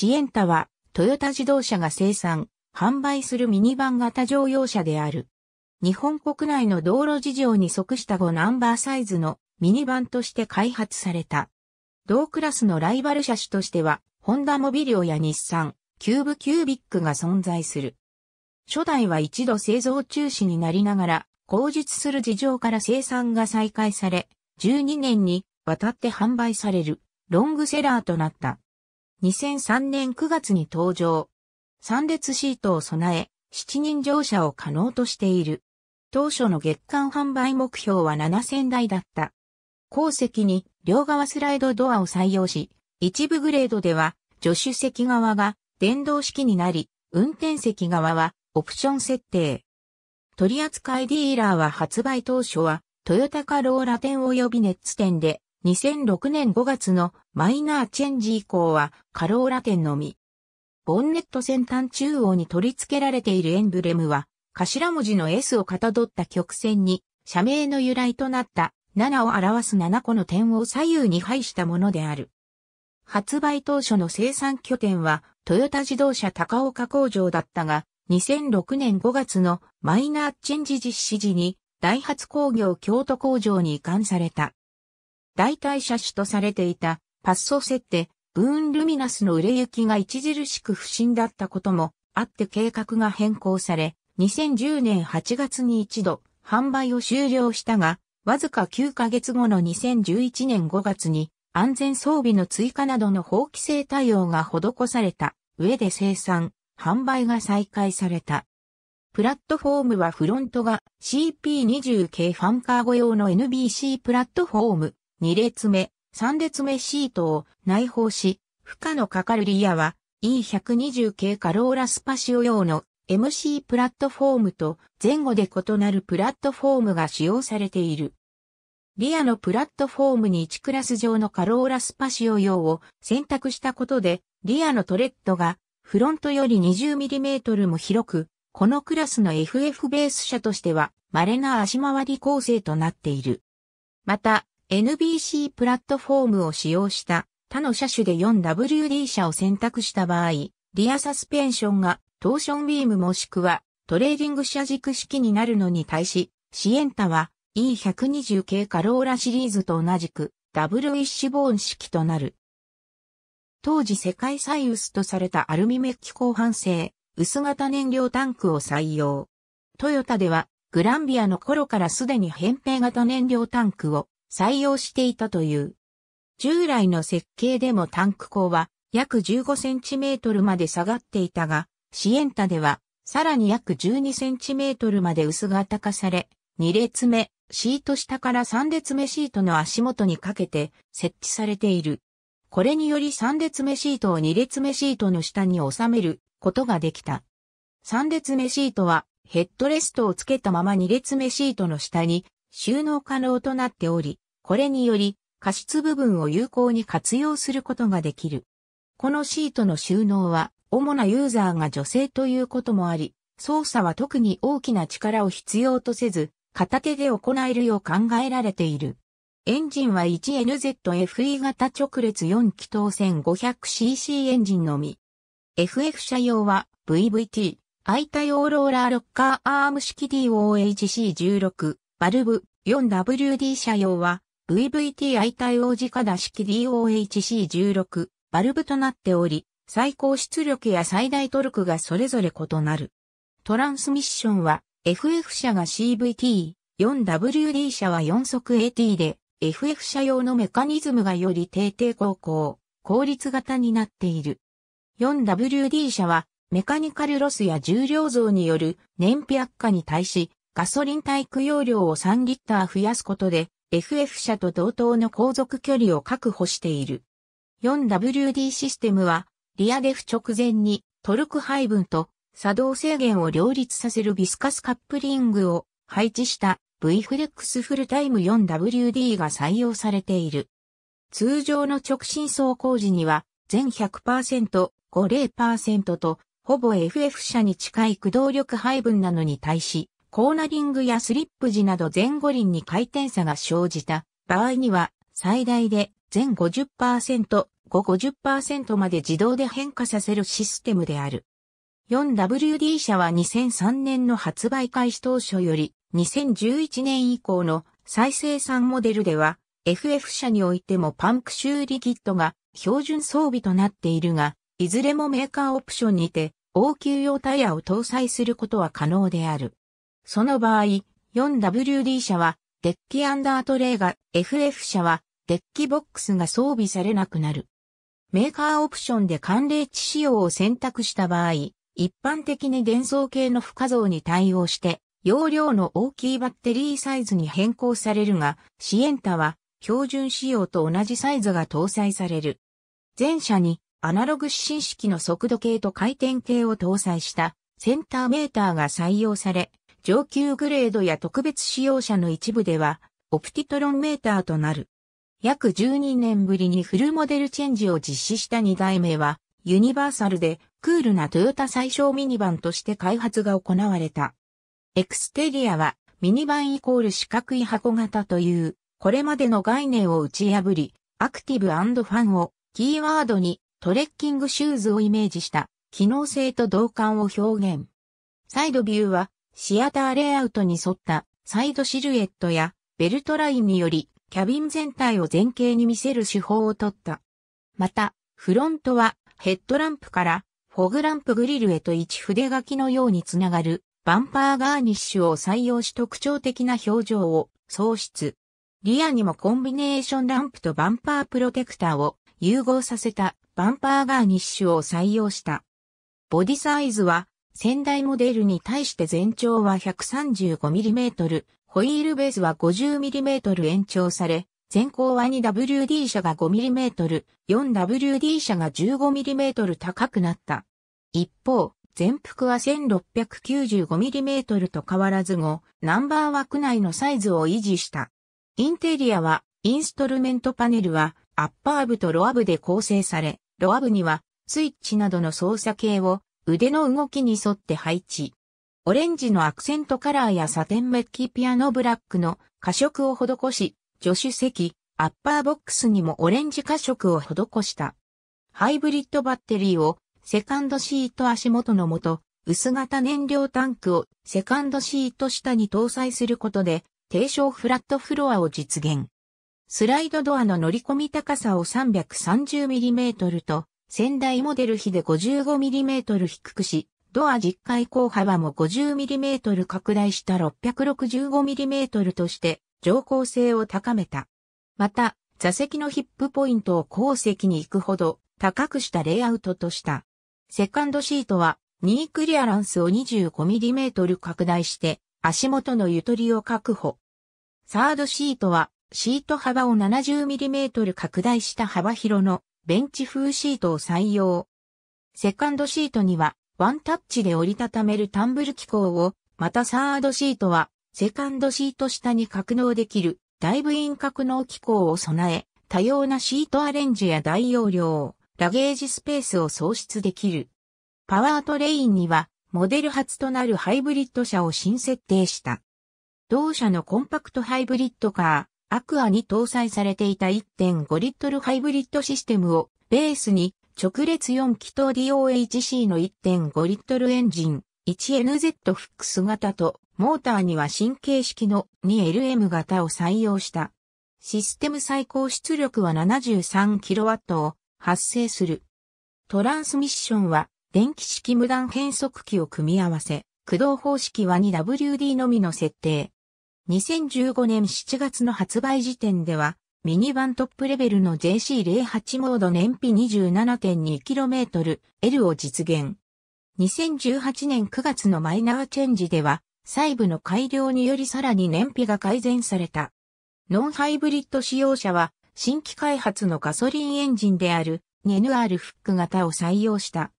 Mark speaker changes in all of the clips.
Speaker 1: シエンタは、トヨタ自動車が生産、販売するミニバン型乗用車である。日本国内の道路事情に即した5ナンバーサイズのミニバンとして開発された。同クラスのライバル車種としては、ホンダモビリオや日産、キューブキュービックが存在する。初代は一度製造中止になりながら、後述する事情から生産が再開され、12年にわたって販売されるロングセラーとなった。2003年9月に登場。3列シートを備え、7人乗車を可能としている。当初の月間販売目標は7000台だった。後席に両側スライドドアを採用し、一部グレードでは助手席側が電動式になり、運転席側はオプション設定。取扱ディーラーは発売当初はトヨタカローラ店及びネッツ店で2006年5月のマイナーチェンジ以降はカローラ店のみ。ボンネット先端中央に取り付けられているエンブレムは頭文字の S をかたどった曲線に社名の由来となった7を表す7個の点を左右に配したものである。発売当初の生産拠点はトヨタ自動車高岡工場だったが、2006年5月のマイナーチェンジ実施時にダイハツ工業京都工場に移管された。代替車種とされていたパッソセッテ、ブーンルミナスの売れ行きが著しく不振だったこともあって計画が変更され、2010年8月に一度販売を終了したが、わずか9ヶ月後の2011年5月に安全装備の追加などの法規制対応が施された上で生産、販売が再開された。プラットフォームはフロントが CP20 系ファンカーご用の NBC プラットフォーム、2列目、3列目シートを内包し、負荷のかかるリアは E120 系カローラスパシオ用の MC プラットフォームと前後で異なるプラットフォームが使用されている。リアのプラットフォームに1クラス上のカローラスパシオ用を選択したことで、リアのトレッドがフロントより 20mm も広く、このクラスの FF ベース車としては稀な足回り構成となっている。また、NBC プラットフォームを使用した他の車種で 4WD 車を選択した場合、リアサスペンションがトーションビームもしくはトレーディング車軸式になるのに対し、シエンタは E120 系カローラシリーズと同じくダブルィッシュボーン式となる。当時世界最薄とされたアルミメッキ後半製、薄型燃料タンクを採用。トヨタではグランビアの頃からすでに扁平型燃料タンクを採用していたという。従来の設計でもタンク口は約15センチメートルまで下がっていたが、シエンタではさらに約12センチメートルまで薄型化され、2列目、シート下から3列目シートの足元にかけて設置されている。これにより3列目シートを2列目シートの下に収めることができた。3列目シートはヘッドレストをつけたまま2列目シートの下に収納可能となっており、これにより、過失部分を有効に活用することができる。このシートの収納は、主なユーザーが女性ということもあり、操作は特に大きな力を必要とせず、片手で行えるよう考えられている。エンジンは 1NZFE 型直列4気筒 1500cc エンジンのみ。FF 車用は VVT、相対ーローラーロッカーアーム式 DOHC16、バルブ 4WD 車用は VVTi 対応時直出式 DOHC16 バルブとなっており、最高出力や最大トルクがそれぞれ異なる。トランスミッションは FF 車が CVT、4WD 車は4速 AT で、FF 車用のメカニズムがより低低抗高、効率型になっている。4WD 車はメカニカルロスや重量増による燃費悪化に対し、ガソリンタイ容量を3リッター増やすことで、FF 車と同等の航続距離を確保している。4WD システムは、リアデフ直前にトルク配分と作動制限を両立させるビスカスカップリングを配置した V フレックスフルタイム 4WD が採用されている。通常の直進走行時には全100%、50%とほぼ FF 車に近い駆動力配分なのに対し、コーナリングやスリップ時など前後輪に回転差が生じた場合には最大で全50%、後50%まで自動で変化させるシステムである。4WD 社は2003年の発売開始当初より2011年以降の再生産モデルでは FF 社においてもパンク修理キットが標準装備となっているが、いずれもメーカーオプションにて応急用タイヤを搭載することは可能である。その場合、4WD 車はデッキアンダートレイが FF 車はデッキボックスが装備されなくなる。メーカーオプションで寒冷地仕様を選択した場合、一般的に伝送系の負荷増に対応して、容量の大きいバッテリーサイズに変更されるが、シエンタは標準仕様と同じサイズが搭載される。全車にアナログ指針式の速度計と回転計を搭載したセンターメーターが採用され、上級グレードや特別使用車の一部では、オプティトロンメーターとなる。約12年ぶりにフルモデルチェンジを実施した2代目は、ユニバーサルでクールなトヨタ最小ミニバンとして開発が行われた。エクステリアはミニバンイコール四角い箱型という、これまでの概念を打ち破り、アクティブファンをキーワードにトレッキングシューズをイメージした機能性と同感を表現。サイドビューはシアターレイアウトに沿ったサイドシルエットやベルトラインによりキャビン全体を前傾に見せる手法をとった。また、フロントはヘッドランプからフォグランプグリルへと一筆書きのようにつながるバンパーガーニッシュを採用し特徴的な表情を創出。リアにもコンビネーションランプとバンパープロテクターを融合させたバンパーガーニッシュを採用した。ボディサイズは先代モデルに対して全長は 135mm、ホイールベースは 50mm 延長され、前後は 2WD 車が 5mm、4WD 車が 15mm 高くなった。一方、全幅は 1695mm と変わらず後、ナンバー枠内のサイズを維持した。インテリアは、インストルメントパネルは、アッパー部とロア部で構成され、ロア部には、スイッチなどの操作系を腕の動きに沿って配置。オレンジのアクセントカラーやサテンメッキピアノブラックの過色を施し、助手席、アッパーボックスにもオレンジ過色を施した。ハイブリッドバッテリーをセカンドシート足元のもと、薄型燃料タンクをセカンドシート下に搭載することで、低床フラットフロアを実現。スライドドアの乗り込み高さを 330mm と先代モデル比で 55mm 低くし、ドア実開口幅も 50mm 拡大した 665mm として乗降性を高めた。また、座席のヒップポイントを後席に行くほど高くしたレイアウトとした。セカンドシートは、ニークリアランスを 25mm 拡大して足元のゆとりを確保。サードシートは、シート幅を 70mm 拡大した幅広のベンチ風シートを採用。セカンドシートにはワンタッチで折りたためるタンブル機構を、またサードシートはセカンドシート下に格納できるダイブイン格納機構を備え、多様なシートアレンジや大容量、ラゲージスペースを創出できる。パワートレインには、モデル初となるハイブリッド車を新設定した。同社のコンパクトハイブリッドカー、アクアに搭載されていた1.5リットルハイブリッドシステムをベースに直列4気筒 DOHC の1.5リットルエンジン 1NZ フックス型とモーターには新形式の 2LM 型を採用した。システム最高出力は 73kW を発生する。トランスミッションは電気式無断変速機を組み合わせ、駆動方式は 2WD のみの設定。2015年7月の発売時点では、ミニバントップレベルの JC08 モード燃費 27.2km L を実現。2018年9月のマイナーチェンジでは、細部の改良によりさらに燃費が改善された。ノンハイブリッド使用者は、新規開発のガソリンエンジンであるア n r フック型を採用した。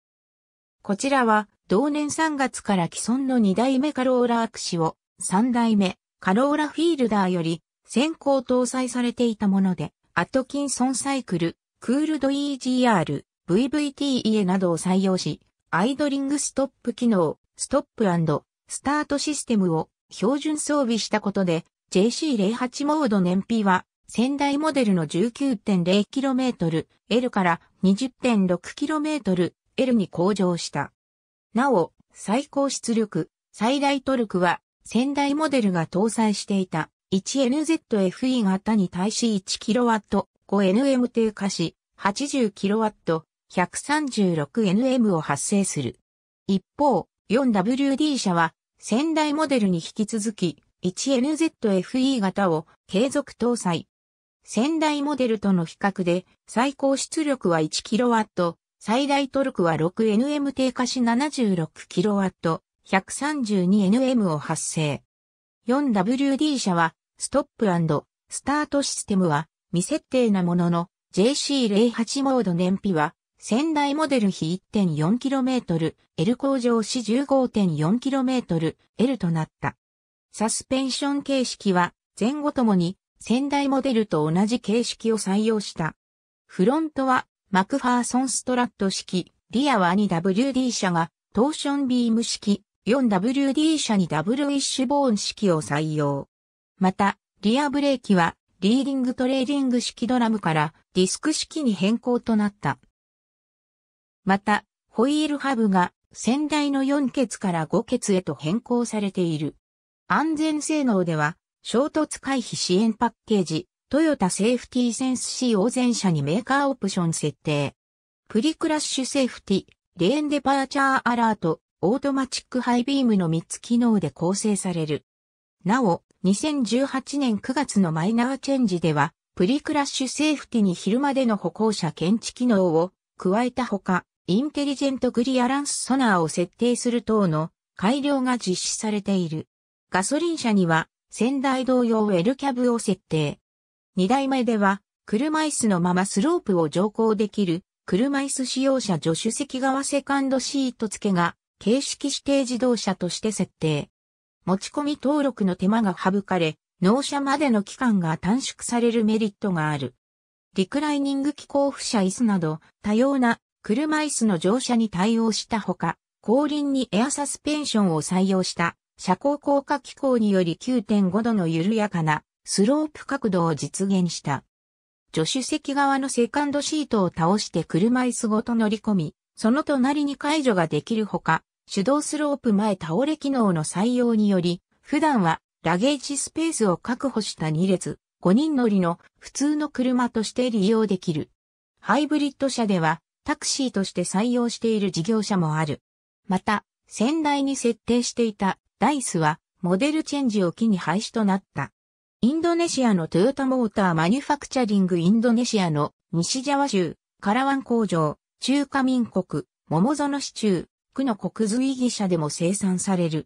Speaker 1: こちらは、同年3月から既存の2代目カローラアクシを3代目カローラフィールダーより先行搭載されていたもので、アトキンソンサイクル、クールド EGR、VVTE などを採用し、アイドリングストップ機能、ストップスタートシステムを標準装備したことで、JC08 モード燃費は、先代モデルの 19.0km、L から 20.6km、L に向上した。なお、最高出力、最大トルクは先代モデルが搭載していた 1NZFE 型に対し 1kW 5NM 低下し 80kW 136NM を発生する。一方、4WD 社は先代モデルに引き続き 1NZFE 型を継続搭載。先代モデルとの比較で最高出力は 1kW、最大トルクは 6nm 低下し 76kW、132nm を発生。4WD 車は、ストップスタートシステムは未設定なものの JC08 モード燃費は仙台モデル比 1.4km、L 工場比 15.4km、L となった。サスペンション形式は前後ともに仙台モデルと同じ形式を採用した。フロントはマクファーソンストラット式、リアは 2WD 車がトーションビーム式、4WD 車にダブルウィッシュボーン式を採用。また、リアブレーキはリーディングトレーディング式ドラムからディスク式に変更となった。また、ホイールハブが先代の4ケツから5ケツへと変更されている。安全性能では、衝突回避支援パッケージ、トヨタセーフティーセンス C 様全車にメーカーオプション設定。プリクラッシュセーフティ、レーンデパーチャーアラート、オートマチックハイビームの3つ機能で構成される。なお、2018年9月のマイナーチェンジでは、プリクラッシュセーフティに昼までの歩行者検知機能を加えたほか、インテリジェントクリアランスソナーを設定する等の改良が実施されている。ガソリン車には仙台同様ウェルキャブを設定。2台目では車椅子のままスロープを乗降できる車椅子使用者助手席側セカンドシート付けが形式指定自動車として設定。持ち込み登録の手間が省かれ、納車までの期間が短縮されるメリットがある。リクライニング機構付車椅子など多様な車椅子の乗車に対応したほか、後輪にエアサスペンションを採用した車高効果機構により9.5度の緩やかなスロープ角度を実現した。助手席側のセカンドシートを倒して車椅子ごと乗り込み、その隣に解除ができるほか、手動スロープ前倒れ機能の採用により、普段はラゲージスペースを確保した2列、5人乗りの普通の車として利用できる。ハイブリッド車ではタクシーとして採用している事業者もある。また、先代に設定していたダイスはモデルチェンジを機に廃止となった。インドネシアのトヨタモーターマニュファクチャリングインドネシアの西ジャワ州カラワン工場、中華民国、桃園市中、区の国随儀社でも生産される。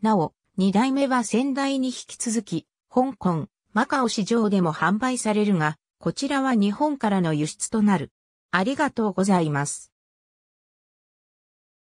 Speaker 1: なお、二代目は先代に引き続き、香港、マカオ市場でも販売されるが、こちらは日本からの輸出となる。ありがとうございます。